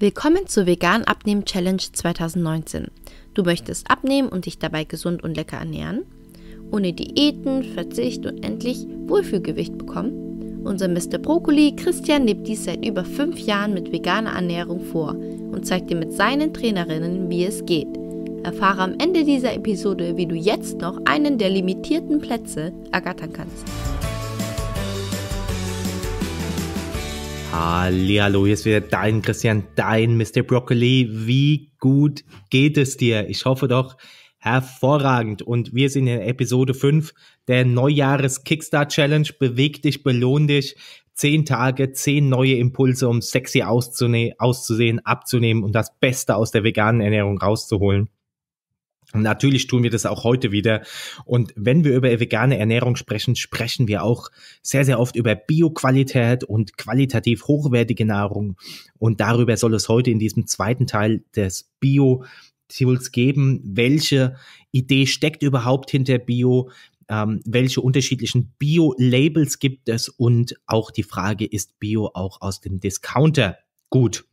Willkommen zur Vegan Abnehmen Challenge 2019. Du möchtest abnehmen und dich dabei gesund und lecker ernähren? Ohne Diäten, Verzicht und endlich Wohlfühlgewicht bekommen? Unser Mr. Brokkoli Christian lebt dies seit über fünf Jahren mit veganer Ernährung vor und zeigt dir mit seinen Trainerinnen, wie es geht. Erfahre am Ende dieser Episode, wie du jetzt noch einen der limitierten Plätze ergattern kannst. Hallo, hier ist wieder dein Christian, dein Mr. Broccoli. Wie gut geht es dir? Ich hoffe doch hervorragend. Und wir sind in Episode 5 der Neujahres-Kickstart-Challenge. Beweg dich, belohn dich. Zehn Tage, zehn neue Impulse, um sexy auszusehen, abzunehmen und das Beste aus der veganen Ernährung rauszuholen. Natürlich tun wir das auch heute wieder. Und wenn wir über vegane Ernährung sprechen, sprechen wir auch sehr, sehr oft über Bioqualität und qualitativ hochwertige Nahrung. Und darüber soll es heute in diesem zweiten Teil des Bio Tools geben. Welche Idee steckt überhaupt hinter Bio? Ähm, welche unterschiedlichen Bio-Labels gibt es? Und auch die Frage, ist Bio auch aus dem Discounter gut?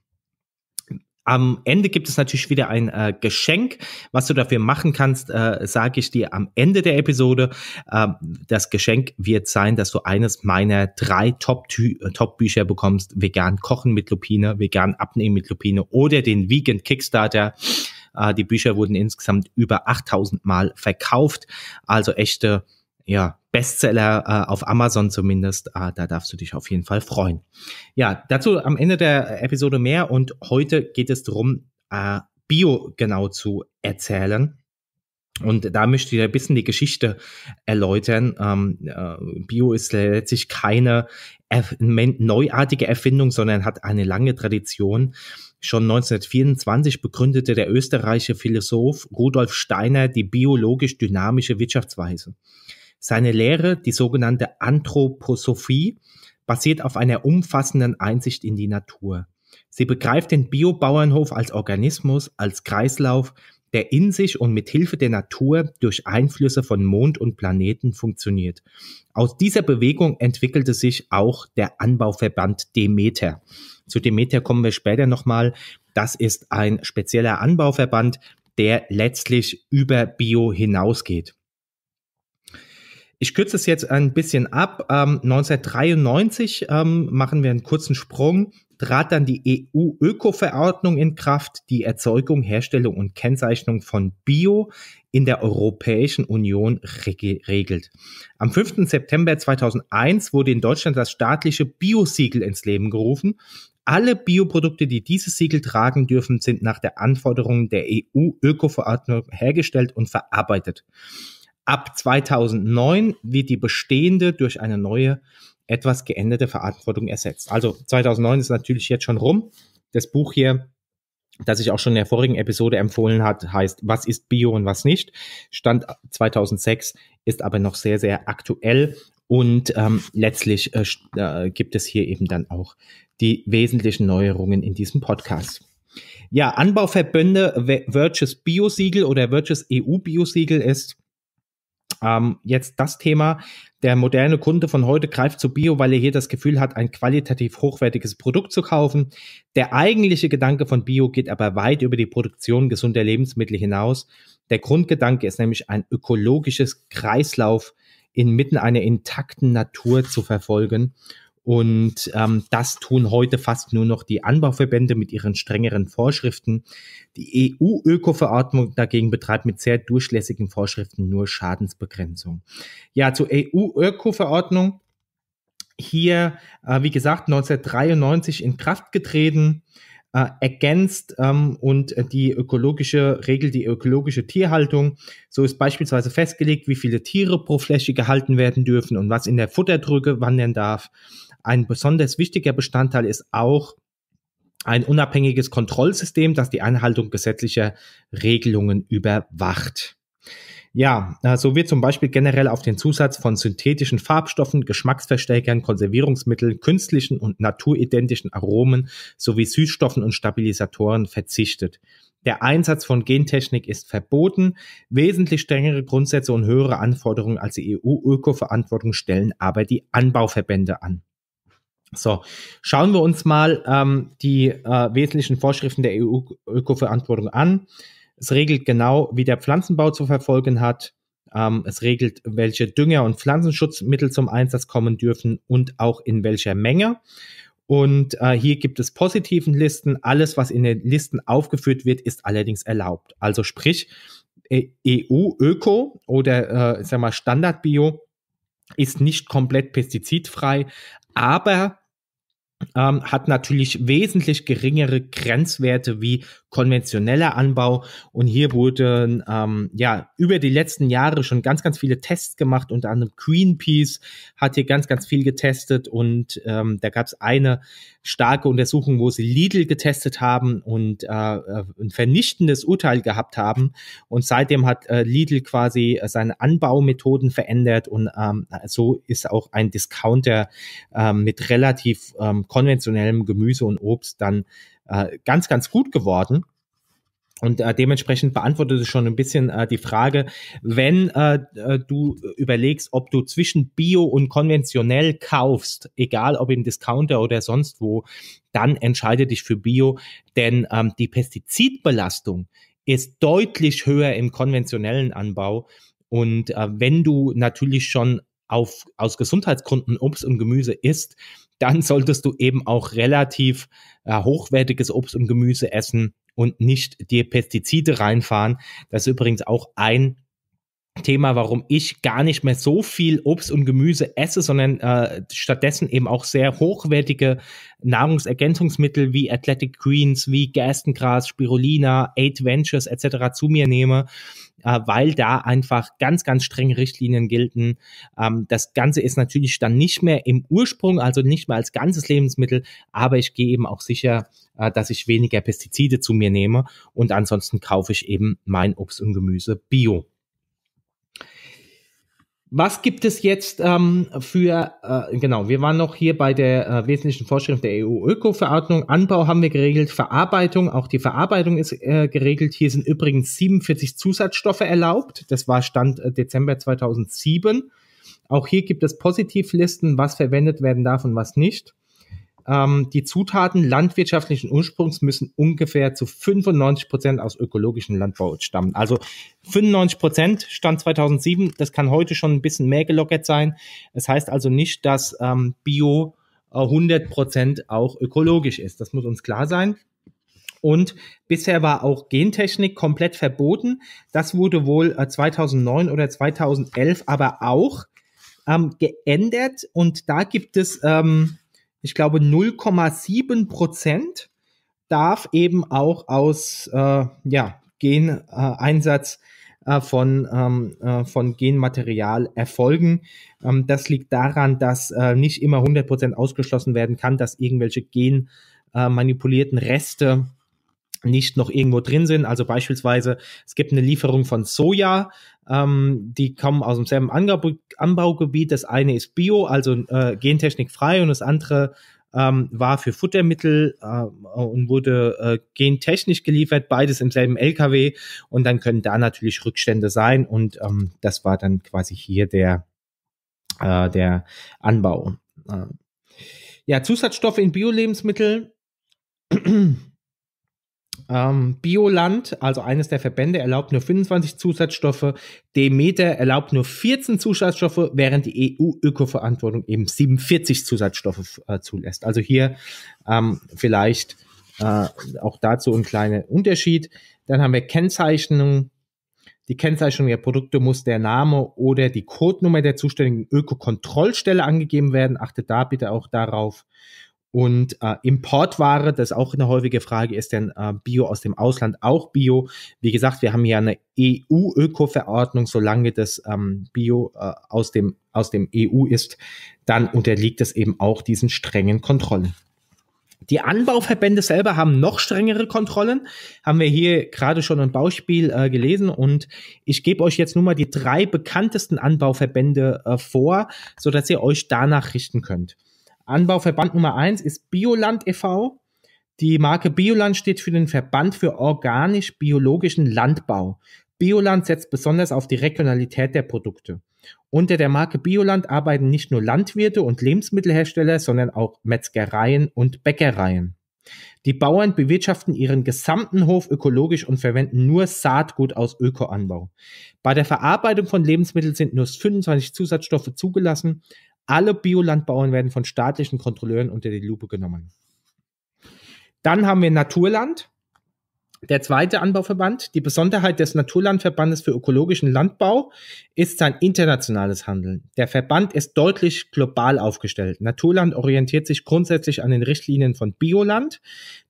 Am Ende gibt es natürlich wieder ein äh, Geschenk, was du dafür machen kannst, äh, sage ich dir am Ende der Episode. Ähm, das Geschenk wird sein, dass du eines meiner drei äh, Top-Bücher Top bekommst. Vegan kochen mit Lupine, vegan abnehmen mit Lupine oder den Vegan Kickstarter. Äh, die Bücher wurden insgesamt über 8000 Mal verkauft. Also echte ja, Bestseller äh, auf Amazon zumindest. Äh, da darfst du dich auf jeden Fall freuen. Ja, dazu am Ende der Episode mehr und heute geht es darum, äh, Bio genau zu erzählen. Und da möchte ich ein bisschen die Geschichte erläutern. Ähm, äh, Bio ist letztlich keine erf neuartige Erfindung, sondern hat eine lange Tradition. Schon 1924 begründete der österreichische Philosoph Rudolf Steiner die biologisch dynamische Wirtschaftsweise. Seine Lehre, die sogenannte Anthroposophie, basiert auf einer umfassenden Einsicht in die Natur. Sie begreift den Biobauernhof als Organismus, als Kreislauf, der in sich und mit Hilfe der Natur durch Einflüsse von Mond und Planeten funktioniert. Aus dieser Bewegung entwickelte sich auch der Anbauverband Demeter. Zu Demeter kommen wir später nochmal. Das ist ein spezieller Anbauverband, der letztlich über Bio hinausgeht. Ich kürze es jetzt ein bisschen ab. Ähm, 1993 ähm, machen wir einen kurzen Sprung. Trat dann die EU-Öko-Verordnung in Kraft, die Erzeugung, Herstellung und Kennzeichnung von Bio in der Europäischen Union regelt. Am 5. September 2001 wurde in Deutschland das staatliche Bio-Siegel ins Leben gerufen. Alle Bioprodukte, die dieses Siegel tragen dürfen, sind nach der Anforderung der EU-Öko-Verordnung hergestellt und verarbeitet. Ab 2009 wird die bestehende durch eine neue, etwas geänderte Verantwortung ersetzt. Also 2009 ist natürlich jetzt schon rum. Das Buch hier, das ich auch schon in der vorigen Episode empfohlen hat, heißt Was ist Bio und was nicht? Stand 2006 ist aber noch sehr, sehr aktuell und ähm, letztlich äh, äh, gibt es hier eben dann auch die wesentlichen Neuerungen in diesem Podcast. Ja, Anbauverbände, Virtues Biosiegel oder Virtues EU Biosiegel ist ähm, jetzt das Thema, der moderne Kunde von heute greift zu Bio, weil er hier das Gefühl hat, ein qualitativ hochwertiges Produkt zu kaufen. Der eigentliche Gedanke von Bio geht aber weit über die Produktion gesunder Lebensmittel hinaus. Der Grundgedanke ist nämlich ein ökologisches Kreislauf inmitten einer intakten Natur zu verfolgen. Und ähm, das tun heute fast nur noch die Anbauverbände mit ihren strengeren Vorschriften. Die EU-Öko-Verordnung dagegen betreibt mit sehr durchlässigen Vorschriften nur Schadensbegrenzung. Ja, zur EU-Öko-Verordnung. Hier, äh, wie gesagt, 1993 in Kraft getreten, äh, ergänzt ähm, und die ökologische Regel, die ökologische Tierhaltung. So ist beispielsweise festgelegt, wie viele Tiere pro Fläche gehalten werden dürfen und was in der Futterdrücke wandern darf ein besonders wichtiger Bestandteil ist auch ein unabhängiges Kontrollsystem, das die Einhaltung gesetzlicher Regelungen überwacht. Ja, so also wird zum Beispiel generell auf den Zusatz von synthetischen Farbstoffen, Geschmacksverstärkern, Konservierungsmitteln, künstlichen und naturidentischen Aromen sowie Süßstoffen und Stabilisatoren verzichtet. Der Einsatz von Gentechnik ist verboten. Wesentlich strengere Grundsätze und höhere Anforderungen als die EU-Öko-Verantwortung stellen aber die Anbauverbände an. So, schauen wir uns mal ähm, die äh, wesentlichen Vorschriften der EU-Ökoverantwortung an. Es regelt genau, wie der Pflanzenbau zu verfolgen hat. Ähm, es regelt, welche Dünger- und Pflanzenschutzmittel zum Einsatz kommen dürfen und auch in welcher Menge. Und äh, hier gibt es positiven Listen. Alles, was in den Listen aufgeführt wird, ist allerdings erlaubt. Also sprich, EU-Öko e oder äh, sag mal Standard-Bio ist nicht komplett pestizidfrei, aber ähm, hat natürlich wesentlich geringere Grenzwerte wie konventioneller Anbau. Und hier wurden ähm, ja über die letzten Jahre schon ganz, ganz viele Tests gemacht. Unter anderem Greenpeace hat hier ganz, ganz viel getestet und ähm, da gab es eine starke Untersuchung, wo sie Lidl getestet haben und äh, äh, ein vernichtendes Urteil gehabt haben. Und seitdem hat äh, Lidl quasi äh, seine Anbaumethoden verändert und ähm, so ist auch ein Discounter ähm, mit relativ ähm, konventionellem Gemüse und Obst dann äh, ganz, ganz gut geworden. Und äh, dementsprechend beantwortet es schon ein bisschen äh, die Frage, wenn äh, äh, du überlegst, ob du zwischen Bio und konventionell kaufst, egal ob im Discounter oder sonst wo, dann entscheide dich für Bio, denn ähm, die Pestizidbelastung ist deutlich höher im konventionellen Anbau. Und äh, wenn du natürlich schon auf, aus Gesundheitsgründen Obst und Gemüse isst, dann solltest du eben auch relativ äh, hochwertiges Obst und Gemüse essen und nicht dir Pestizide reinfahren. Das ist übrigens auch ein Thema, warum ich gar nicht mehr so viel Obst und Gemüse esse, sondern äh, stattdessen eben auch sehr hochwertige Nahrungsergänzungsmittel wie Athletic Greens, wie Gerstengras, Spirulina, Eight Ventures etc. zu mir nehme äh, weil da einfach ganz, ganz strenge Richtlinien gelten. Ähm, das Ganze ist natürlich dann nicht mehr im Ursprung, also nicht mehr als ganzes Lebensmittel, aber ich gehe eben auch sicher, äh, dass ich weniger Pestizide zu mir nehme und ansonsten kaufe ich eben mein Obst und Gemüse bio. Was gibt es jetzt ähm, für, äh, genau, wir waren noch hier bei der äh, wesentlichen Vorschrift der EU-Öko-Verordnung. Anbau haben wir geregelt, Verarbeitung, auch die Verarbeitung ist äh, geregelt. Hier sind übrigens 47 Zusatzstoffe erlaubt. Das war Stand äh, Dezember 2007. Auch hier gibt es Positivlisten, was verwendet werden darf und was nicht. Ähm, die Zutaten landwirtschaftlichen Ursprungs müssen ungefähr zu 95 Prozent aus ökologischem Landbau stammen. Also 95 Prozent stand 2007. Das kann heute schon ein bisschen mehr gelockert sein. Es heißt also nicht, dass ähm, Bio 100 äh, Prozent auch ökologisch ist. Das muss uns klar sein. Und bisher war auch Gentechnik komplett verboten. Das wurde wohl 2009 äh, oder 2011 aber auch ähm, geändert. Und da gibt es ähm, ich glaube, 0,7 Prozent darf eben auch aus äh, ja, Geneinsatz äh, äh, von, ähm, äh, von Genmaterial erfolgen. Ähm, das liegt daran, dass äh, nicht immer 100% Prozent ausgeschlossen werden kann, dass irgendwelche genmanipulierten äh, Reste nicht noch irgendwo drin sind. Also beispielsweise, es gibt eine Lieferung von Soja, ähm, die kommen aus demselben Ange Anbaugebiet. Das eine ist Bio, also äh, gentechnikfrei und das andere ähm, war für Futtermittel äh, und wurde äh, gentechnisch geliefert, beides im selben LKW und dann können da natürlich Rückstände sein und ähm, das war dann quasi hier der, äh, der Anbau. Äh, ja, Zusatzstoffe in Bio-Lebensmitteln ähm, Bioland, also eines der Verbände, erlaubt nur 25 Zusatzstoffe. Demeter erlaubt nur 14 Zusatzstoffe, während die EU-Öko-Verantwortung eben 47 Zusatzstoffe äh, zulässt. Also hier ähm, vielleicht äh, auch dazu ein kleiner Unterschied. Dann haben wir Kennzeichnung. Die Kennzeichnung der Produkte muss der Name oder die Codenummer der zuständigen Öko-Kontrollstelle angegeben werden. Achtet da bitte auch darauf. Und äh, Importware, das ist auch eine häufige Frage, ist denn äh, Bio aus dem Ausland auch Bio? Wie gesagt, wir haben hier eine EU-Öko-Verordnung, solange das ähm, Bio äh, aus, dem, aus dem EU ist, dann unterliegt es eben auch diesen strengen Kontrollen. Die Anbauverbände selber haben noch strengere Kontrollen, haben wir hier gerade schon ein Beispiel äh, gelesen und ich gebe euch jetzt nur mal die drei bekanntesten Anbauverbände äh, vor, sodass ihr euch danach richten könnt. Anbauverband Nummer 1 ist Bioland e.V. Die Marke Bioland steht für den Verband für organisch-biologischen Landbau. Bioland setzt besonders auf die Regionalität der Produkte. Unter der Marke Bioland arbeiten nicht nur Landwirte und Lebensmittelhersteller, sondern auch Metzgereien und Bäckereien. Die Bauern bewirtschaften ihren gesamten Hof ökologisch und verwenden nur Saatgut aus Ökoanbau. Bei der Verarbeitung von Lebensmitteln sind nur 25 Zusatzstoffe zugelassen. Alle Biolandbauern werden von staatlichen Kontrolleuren unter die Lupe genommen. Dann haben wir Naturland, der zweite Anbauverband. Die Besonderheit des Naturlandverbandes für ökologischen Landbau ist sein internationales Handeln. Der Verband ist deutlich global aufgestellt. Naturland orientiert sich grundsätzlich an den Richtlinien von Bioland.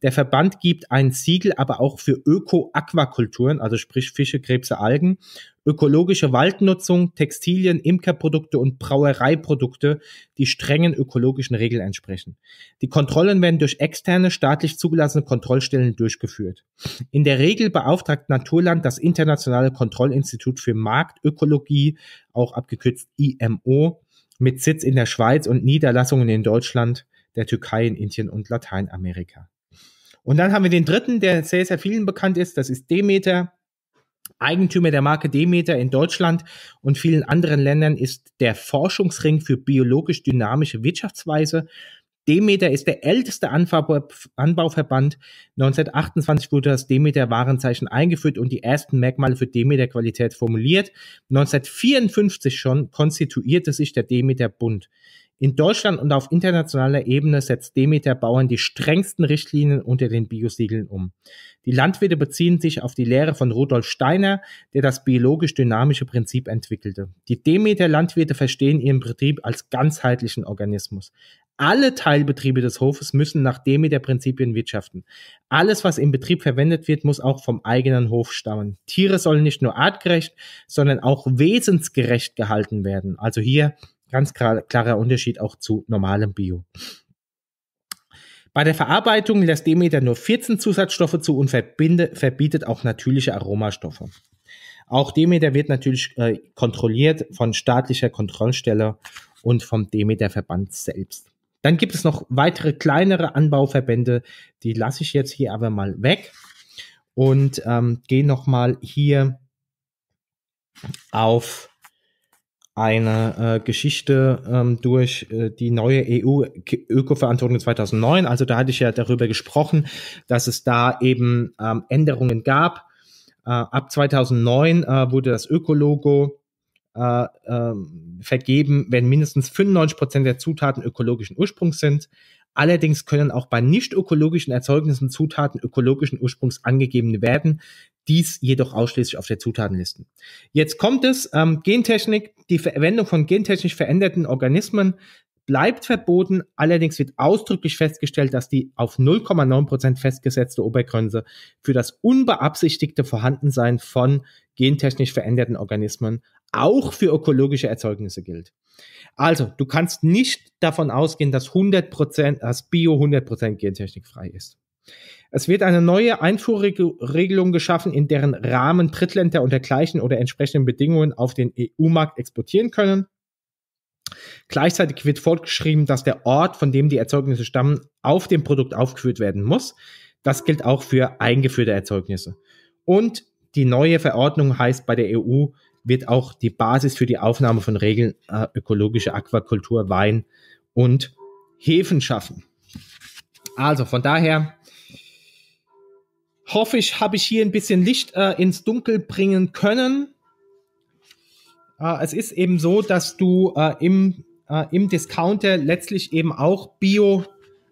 Der Verband gibt ein Siegel aber auch für Öko-Aquakulturen, also sprich Fische, Krebse, Algen ökologische Waldnutzung, Textilien, Imkerprodukte und Brauereiprodukte, die strengen ökologischen Regeln entsprechen. Die Kontrollen werden durch externe, staatlich zugelassene Kontrollstellen durchgeführt. In der Regel beauftragt Naturland das Internationale Kontrollinstitut für Marktökologie, auch abgekürzt IMO, mit Sitz in der Schweiz und Niederlassungen in Deutschland, der Türkei, in Indien und Lateinamerika. Und dann haben wir den dritten, der sehr, sehr vielen bekannt ist, das ist Demeter. Eigentümer der Marke Demeter in Deutschland und vielen anderen Ländern ist der Forschungsring für biologisch dynamische Wirtschaftsweise. Demeter ist der älteste Anbauverband. 1928 wurde das Demeter-Warenzeichen eingeführt und die ersten Merkmale für Demeter-Qualität formuliert. 1954 schon konstituierte sich der Demeter-Bund. In Deutschland und auf internationaler Ebene setzt Demeter Bauern die strengsten Richtlinien unter den Biosiegeln um. Die Landwirte beziehen sich auf die Lehre von Rudolf Steiner, der das biologisch dynamische Prinzip entwickelte. Die Demeter Landwirte verstehen ihren Betrieb als ganzheitlichen Organismus. Alle Teilbetriebe des Hofes müssen nach Demeter-Prinzipien wirtschaften. Alles, was im Betrieb verwendet wird, muss auch vom eigenen Hof stammen. Tiere sollen nicht nur artgerecht, sondern auch wesensgerecht gehalten werden. Also hier ganz klarer Unterschied auch zu normalem Bio. Bei der Verarbeitung lässt Demeter nur 14 Zusatzstoffe zu und verbietet auch natürliche Aromastoffe. Auch Demeter wird natürlich äh, kontrolliert von staatlicher Kontrollstelle und vom Demeter-Verband selbst. Dann gibt es noch weitere kleinere Anbauverbände, die lasse ich jetzt hier aber mal weg und ähm, gehe nochmal hier auf eine äh, Geschichte ähm, durch äh, die neue EU-Öko-Verantwortung 2009. Also da hatte ich ja darüber gesprochen, dass es da eben ähm, Änderungen gab. Äh, ab 2009 äh, wurde das Ökologo äh, ähm, vergeben, wenn mindestens 95 Prozent der Zutaten ökologischen Ursprungs sind. Allerdings können auch bei nicht ökologischen Erzeugnissen Zutaten ökologischen Ursprungs angegeben werden, dies jedoch ausschließlich auf der Zutatenliste. Jetzt kommt es, ähm, Gentechnik, die Verwendung von gentechnisch veränderten Organismen bleibt verboten, allerdings wird ausdrücklich festgestellt, dass die auf 0,9% Prozent festgesetzte Obergrenze für das unbeabsichtigte Vorhandensein von gentechnisch veränderten Organismen auch für ökologische Erzeugnisse gilt. Also, du kannst nicht davon ausgehen, dass 100%, dass Bio 100% gentechnikfrei ist. Es wird eine neue Einfuhrregelung geschaffen, in deren Rahmen Drittländer unter gleichen oder entsprechenden Bedingungen auf den EU-Markt exportieren können. Gleichzeitig wird fortgeschrieben, dass der Ort, von dem die Erzeugnisse stammen, auf dem Produkt aufgeführt werden muss. Das gilt auch für eingeführte Erzeugnisse. Und die neue Verordnung heißt bei der EU, wird auch die Basis für die Aufnahme von Regeln äh, ökologische Aquakultur, Wein und Häfen schaffen. Also von daher hoffe ich, habe ich hier ein bisschen Licht äh, ins Dunkel bringen können. Äh, es ist eben so, dass du äh, im, äh, im Discounter letztlich eben auch Bio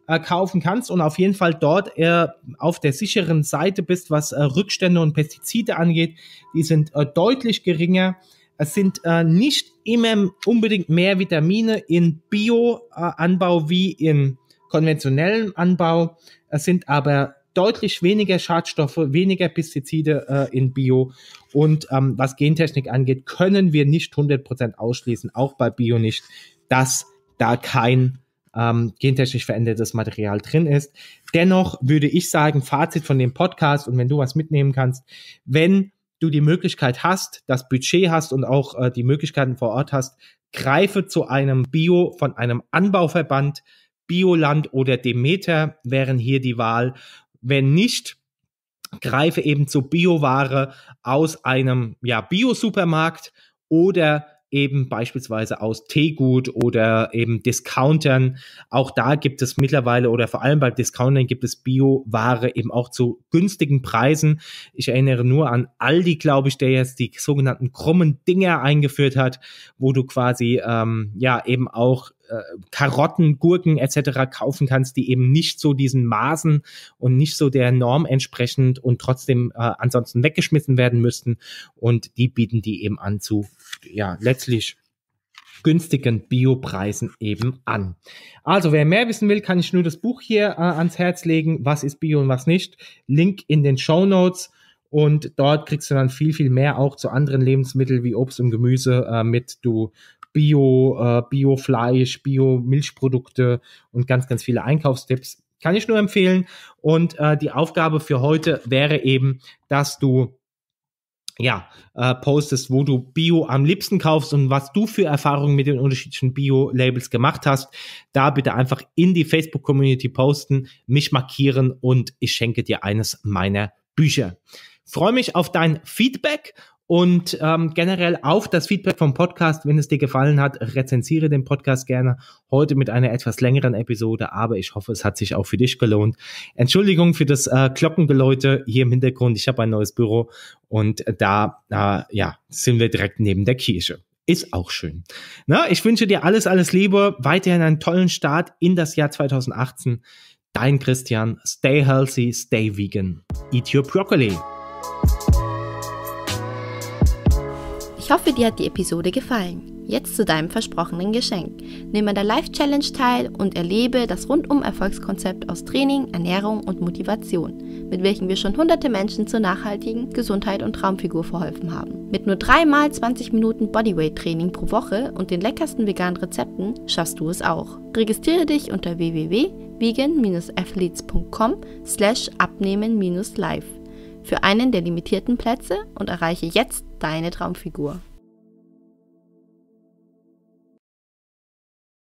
äh, kaufen kannst und auf jeden Fall dort eher äh, auf der sicheren Seite bist, was äh, Rückstände und Pestizide angeht. Die sind äh, deutlich geringer. Es sind äh, nicht immer unbedingt mehr Vitamine in Bio-Anbau wie im konventionellen Anbau. Es sind aber deutlich weniger Schadstoffe, weniger Pestizide äh, in Bio. Und ähm, was Gentechnik angeht, können wir nicht 100% ausschließen, auch bei Bio nicht, dass da kein ähm, gentechnisch verändertes Material drin ist. Dennoch würde ich sagen, Fazit von dem Podcast und wenn du was mitnehmen kannst, wenn du die Möglichkeit hast, das Budget hast und auch äh, die Möglichkeiten vor Ort hast, greife zu einem Bio von einem Anbauverband, Bioland oder Demeter wären hier die Wahl. Wenn nicht, greife eben zu Bioware aus einem ja, Bio-Supermarkt oder eben beispielsweise aus Teegut oder eben Discountern. Auch da gibt es mittlerweile oder vor allem bei Discountern gibt es Bio-Ware eben auch zu günstigen Preisen. Ich erinnere nur an Aldi, glaube ich, der jetzt die sogenannten krummen Dinger eingeführt hat, wo du quasi ähm, ja eben auch äh, Karotten, Gurken etc. kaufen kannst, die eben nicht so diesen Maßen und nicht so der Norm entsprechend und trotzdem äh, ansonsten weggeschmissen werden müssten. Und die bieten die eben an zu, ja, letztlich günstigen Biopreisen eben an. Also wer mehr wissen will, kann ich nur das Buch hier äh, ans Herz legen, was ist Bio und was nicht. Link in den Show Notes. Und dort kriegst du dann viel, viel mehr auch zu anderen Lebensmitteln wie Obst und Gemüse äh, mit. Du Bio, äh, bio Bio-Milchprodukte und ganz, ganz viele Einkaufstipps. Kann ich nur empfehlen. Und äh, die Aufgabe für heute wäre eben, dass du ja, äh, postest, wo du Bio am liebsten kaufst und was du für Erfahrungen mit den unterschiedlichen Bio-Labels gemacht hast, da bitte einfach in die Facebook-Community posten, mich markieren und ich schenke dir eines meiner Bücher. Freue mich auf dein Feedback und ähm, generell auf das Feedback vom Podcast. Wenn es dir gefallen hat, rezensiere den Podcast gerne. Heute mit einer etwas längeren Episode, aber ich hoffe, es hat sich auch für dich gelohnt. Entschuldigung für das äh, Glockengeläute hier im Hintergrund. Ich habe ein neues Büro und da äh, ja, sind wir direkt neben der Kirche. Ist auch schön. Na, ich wünsche dir alles, alles Liebe, weiterhin einen tollen Start in das Jahr 2018. Dein Christian, stay healthy, stay vegan, eat your broccoli hoffe, dir hat die Episode gefallen. Jetzt zu deinem versprochenen Geschenk. Nimm an der Live-Challenge teil und erlebe das Rundum-Erfolgskonzept aus Training, Ernährung und Motivation, mit welchem wir schon hunderte Menschen zur nachhaltigen Gesundheit und Traumfigur verholfen haben. Mit nur dreimal 20 Minuten Bodyweight-Training pro Woche und den leckersten veganen Rezepten schaffst du es auch. Registriere dich unter www.vegan-athletes.com slash abnehmen-live für einen der limitierten Plätze und erreiche jetzt deine Traumfigur.